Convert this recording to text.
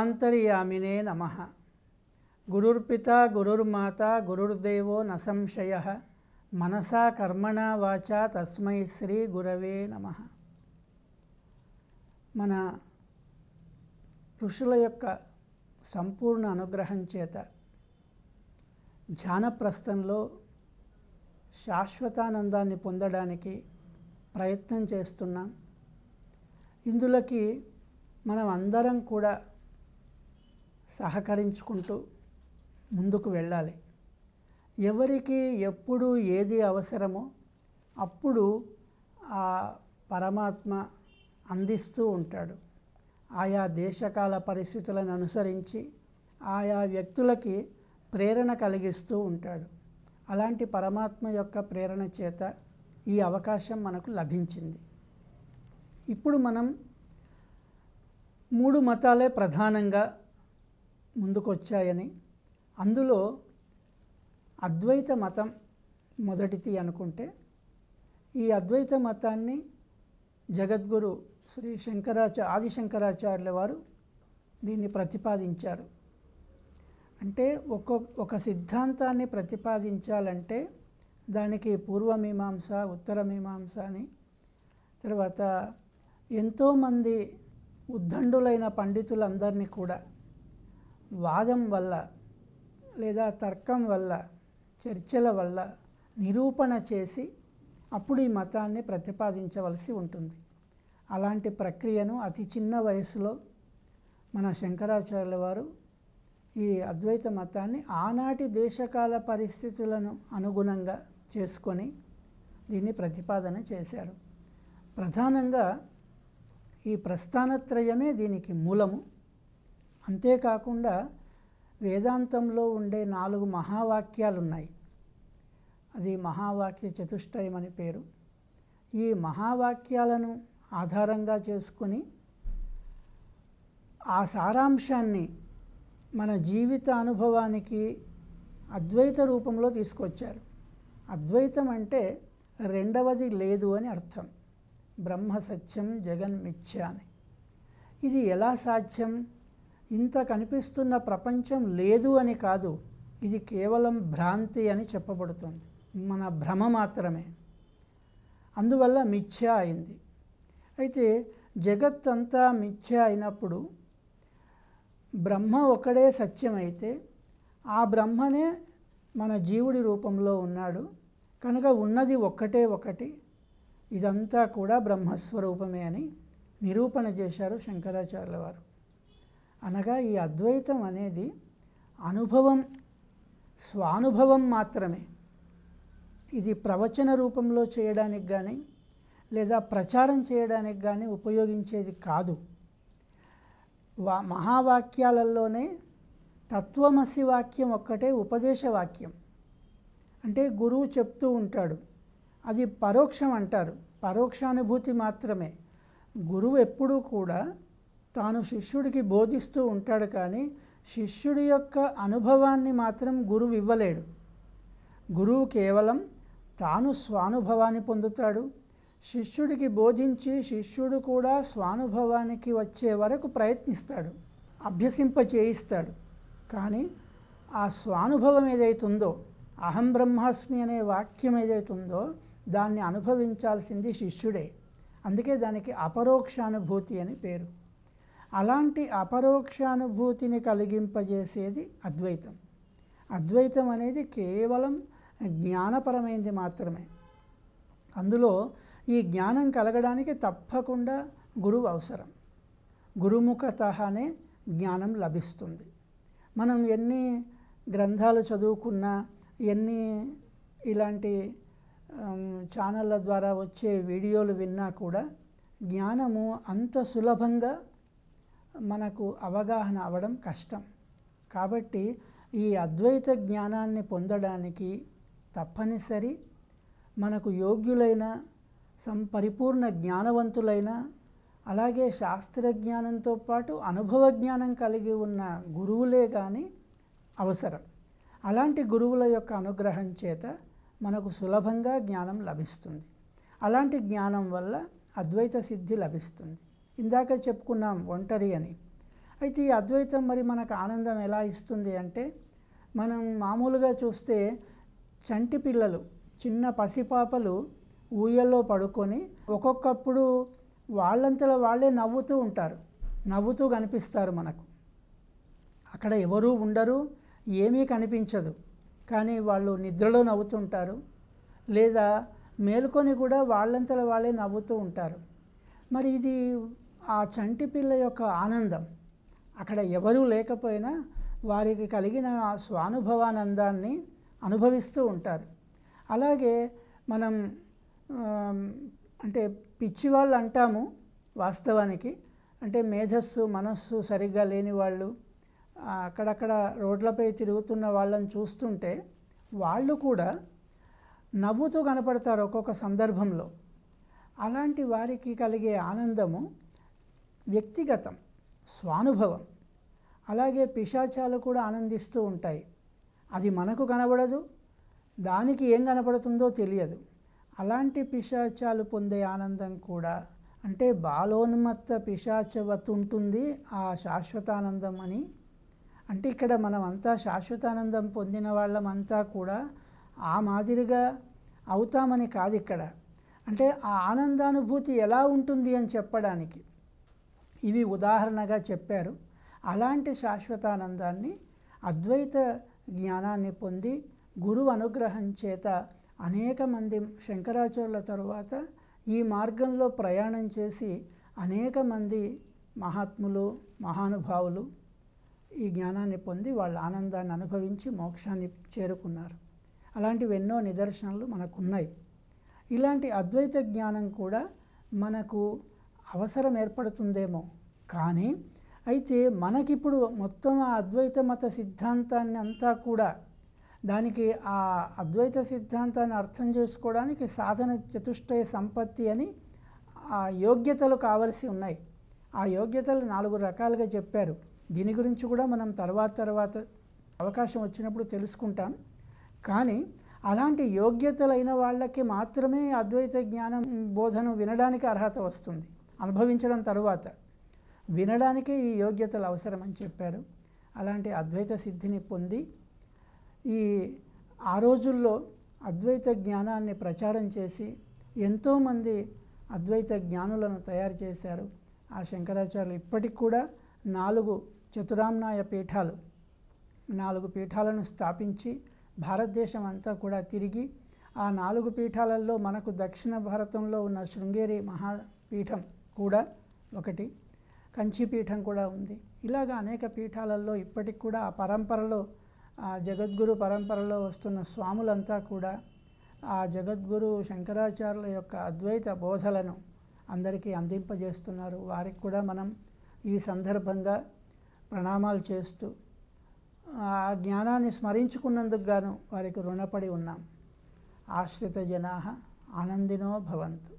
సర్వాంతర్యామినే నమ గురుర్పిత గురుర్మాత గురుర్దేవో నసంశయ మనసా కర్మణ వాచ తస్మై శ్రీ గురవే నమ మన ఋషుల యొక్క సంపూర్ణ అనుగ్రహం చేత ధ్యానప్రస్థంలో శాశ్వతానందాన్ని పొందడానికి ప్రయత్నం చేస్తున్నాం ఇందులోకి మనం అందరం కూడా సహకరించుకుంటూ ముందుకు వెళ్ళాలి ఎవరికి ఎప్పుడు ఏది అవసరమో అప్పుడు ఆ పరమాత్మ అందిస్తూ ఉంటాడు ఆయా దేశకాల పరిస్థితులను అనుసరించి ఆయా వ్యక్తులకి ప్రేరణ కలిగిస్తూ ఉంటాడు అలాంటి పరమాత్మ యొక్క ప్రేరణ చేత ఈ అవకాశం మనకు లభించింది ఇప్పుడు మనం మూడు మతాలే ప్రధానంగా ముందుకొచ్చాయని అందులో అద్వైత మతం మొదటిది అనుకుంటే ఈ అద్వైత మతాన్ని జగద్గురు శ్రీ శంకరాచార్య శంకరాచార్యుల వారు దీన్ని ప్రతిపాదించారు అంటే ఒక్కొక్క ఒక సిద్ధాంతాన్ని ప్రతిపాదించాలంటే దానికి పూర్వమీమాంస ఉత్తరమీమాంస అని తర్వాత ఎంతోమంది ఉద్దండులైన పండితులందరినీ కూడా వాదం వల్ల లేదా తర్కం వల్ల చర్చల వల్ల నిరూపణ చేసి అప్పుడు ఈ మతాన్ని ప్రతిపాదించవలసి ఉంటుంది అలాంటి ప్రక్రియను అతి చిన్న వయసులో మన శంకరాచార్యుల వారు ఈ అద్వైత మతాన్ని ఆనాటి దేశకాల పరిస్థితులను అనుగుణంగా చేసుకొని దీన్ని ప్రతిపాదన చేశారు ప్రధానంగా ఈ ప్రస్థానత్రయమే దీనికి మూలము అంతేకాకుండా వేదాంతంలో ఉండే నాలుగు మహావాక్యాలు ఉన్నాయి అది మహావాక్య చతుష్టయం అని పేరు ఈ మహావాక్యాలను ఆధారంగా చేసుకొని ఆ సారాంశాన్ని మన జీవిత అనుభవానికి అద్వైత రూపంలో తీసుకొచ్చారు అద్వైతం అంటే రెండవది లేదు అని అర్థం బ్రహ్మ సత్యం జగన్ మిథ్య అని ఇది ఎలా సాధ్యం ఇంత కనిపిస్తున్న ప్రపంచం లేదు అని కాదు ఇది కేవలం భ్రాంతి అని చెప్పబడుతుంది మన భ్రమ మాత్రమే అందువల్ల మిథ్య అయింది అయితే జగత్తంతా మిథ్య అయినప్పుడు బ్రహ్మ ఒకడే సత్యమైతే ఆ బ్రహ్మనే మన జీవుడి రూపంలో ఉన్నాడు కనుక ఉన్నది ఒక్కటే ఒకటి ఇదంతా కూడా బ్రహ్మస్వరూపమే అని నిరూపణ చేశారు శంకరాచార్యుల వారు అనగా ఈ అద్వైతం అనేది అనుభవం స్వానుభవం మాత్రమే ఇది ప్రవచన రూపంలో చేయడానికి కానీ లేదా ప్రచారం చేయడానికి కానీ ఉపయోగించేది కాదు వా మహావాక్యాలలోనే తత్వమసి వాక్యం ఒక్కటే ఉపదేశ వాక్యం అంటే గురువు చెప్తూ ఉంటాడు అది పరోక్షం అంటారు పరోక్షానుభూతి మాత్రమే గురువు ఎప్పుడూ కూడా తాను శిష్యుడికి బోధిస్తూ ఉంటాడు కానీ శిష్యుడి యొక్క అనుభవాన్ని మాత్రం గురువు ఇవ్వలేడు గురువు కేవలం తాను స్వానుభవాన్ని పొందుతాడు శిష్యుడికి బోధించి శిష్యుడు కూడా స్వానుభవానికి వచ్చే వరకు ప్రయత్నిస్తాడు అభ్యసింప చేయిస్తాడు కానీ ఆ స్వానుభవం ఏదైతుందో అహం బ్రహ్మాస్మి అనే వాక్యం ఏదైతుందో దాన్ని అనుభవించాల్సింది శిష్యుడే అందుకే దానికి అపరోక్షానుభూతి అని పేరు అలాంటి అపరోక్షానుభూతిని కలిగింపజేసేది అద్వైతం అద్వైతం అనేది కేవలం జ్ఞానపరమైనది మాత్రమే అందులో ఈ జ్ఞానం కలగడానికి తప్పకుండా గురువు అవసరం గురుముఖతనే జ్ఞానం లభిస్తుంది మనం ఎన్ని గ్రంథాలు చదువుకున్నా ఎన్ని ఇలాంటి ఛానళ్ళ ద్వారా వచ్చే వీడియోలు విన్నా కూడా జ్ఞానము అంత సులభంగా మనకు అవగాహన అవ్వడం కష్టం కాబట్టి ఈ అద్వైత జ్ఞానాన్ని పొందడానికి తప్పనిసరి మనకు యోగ్యులైన సంపరిపూర్ణ జ్ఞానవంతులైన అలాగే శాస్త్ర జ్ఞానంతో పాటు అనుభవ జ్ఞానం కలిగి ఉన్న గురువులే కానీ అవసరం అలాంటి గురువుల యొక్క అనుగ్రహం చేత మనకు సులభంగా జ్ఞానం లభిస్తుంది అలాంటి జ్ఞానం వల్ల అద్వైత సిద్ధి లభిస్తుంది ఇందాక చెప్పుకున్నాం ఒంటరి అని అయితే ఈ అద్వైతం మరి మనకు ఆనందం ఎలా ఇస్తుంది అంటే మనం మామూలుగా చూస్తే చంటి పిల్లలు చిన్న పసిపాపలు ఊయల్లో పడుకొని ఒక్కొక్కప్పుడు వాళ్ళంతలో వాళ్ళే నవ్వుతూ ఉంటారు నవ్వుతూ కనిపిస్తారు మనకు అక్కడ ఎవరూ ఉండరు ఏమీ కనిపించదు కానీ వాళ్ళు నిద్రలో నవ్వుతుంటారు లేదా మేలుకొని కూడా వాళ్ళంతలో వాళ్ళే నవ్వుతూ ఉంటారు మరి ఇది ఆ చంటి పిల్ల యొక్క ఆనందం అక్కడ ఎవరూ లేకపోయినా వారికి కలిగిన స్వానుభవానందాన్ని అనుభవిస్తూ ఉంటారు అలాగే మనం అంటే పిచ్చివాళ్ళు అంటాము వాస్తవానికి అంటే మేధస్సు మనస్సు సరిగ్గా లేని వాళ్ళు అక్కడక్కడ రోడ్లపై తిరుగుతున్న వాళ్ళని చూస్తుంటే వాళ్ళు కూడా నవ్వుతూ కనపడతారు ఒక్కొక్క సందర్భంలో అలాంటి వారికి కలిగే ఆనందము వ్యక్తిగతం స్వానుభవం అలాగే పిశాచాలు కూడా ఆనందిస్తూ ఉంటాయి అది మనకు కనబడదు దానికి ఏం కనపడుతుందో తెలియదు అలాంటి పిశాచాలు పొందే ఆనందం కూడా అంటే బాలోన్మత్త పిశాచవత్ ఉంటుంది ఆ శాశ్వతానందం అని అంటే ఇక్కడ మనం అంతా శాశ్వతానందం పొందిన వాళ్ళమంతా కూడా ఆ మాదిరిగా అవుతామని కాదు ఇక్కడ అంటే ఆ ఆనందానుభూతి ఎలా ఉంటుంది అని చెప్పడానికి ఇవి ఉదాహరణగా చెప్పారు అలాంటి శాశ్వతానందాన్ని అద్వైత జ్ఞానాన్ని పొంది గురువు అనుగ్రహం చేత అనేక మంది శంకరాచార్యుల తరువాత ఈ మార్గంలో ప్రయాణం చేసి అనేక మంది మహాత్ములు మహానుభావులు ఈ జ్ఞానాన్ని పొంది వాళ్ళ ఆనందాన్ని అనుభవించి మోక్షాన్ని చేరుకున్నారు అలాంటివి ఎన్నో నిదర్శనాలు మనకున్నాయి ఇలాంటి అద్వైత జ్ఞానం కూడా మనకు అవసరం ఏర్పడుతుందేమో కానీ అయితే మనకిప్పుడు మొత్తం ఆ అద్వైత మత సిద్ధాంతాన్ని అంతా కూడా దానికి ఆ అద్వైత సిద్ధాంతాన్ని అర్థం చేసుకోవడానికి సాధన చతుష్టయ సంపత్తి అని ఆ యోగ్యతలు కావలసి ఉన్నాయి ఆ యోగ్యతలు నాలుగు రకాలుగా చెప్పారు దీని గురించి కూడా మనం తర్వాత తర్వాత అవకాశం వచ్చినప్పుడు తెలుసుకుంటాం కానీ అలాంటి యోగ్యతలైన వాళ్ళకి మాత్రమే అద్వైత జ్ఞానం బోధను వినడానికి అర్హత వస్తుంది అనుభవించడం తరువాత వినడానికే ఈ యోగ్యతలు అవసరమని చెప్పారు అలాంటి అద్వైత సిద్ధిని పొంది ఈ ఆ రోజుల్లో అద్వైత జ్ఞానాన్ని ప్రచారం చేసి ఎంతోమంది అద్వైత జ్ఞానులను తయారు చేశారు ఆ శంకరాచార్యులు ఇప్పటికి కూడా నాలుగు చతురామ్నాయ పీఠాలు నాలుగు పీఠాలను స్థాపించి భారతదేశం అంతా కూడా తిరిగి ఆ నాలుగు పీఠాలలో మనకు దక్షిణ భారతంలో ఉన్న శృంగేరి మహాపీఠం కూడా ఒకటి కంచిపీఠం కూడా ఉంది ఇలాగ అనేక పీఠాలలో ఇప్పటికి కూడా ఆ పరంపరలో ఆ జగద్గురు పరంపరలో వస్తున్న స్వాములంతా కూడా ఆ జగద్గురు శంకరాచార్యుల యొక్క అద్వైత బోధలను అందరికీ అందింపజేస్తున్నారు వారికి కూడా మనం ఈ సందర్భంగా ప్రణామాలు చేస్తూ ఆ జ్ఞానాన్ని స్మరించుకున్నందుకు గాను వారికి రుణపడి ఉన్నాం ఆశ్రిత జనా ఆనందినో భవంతు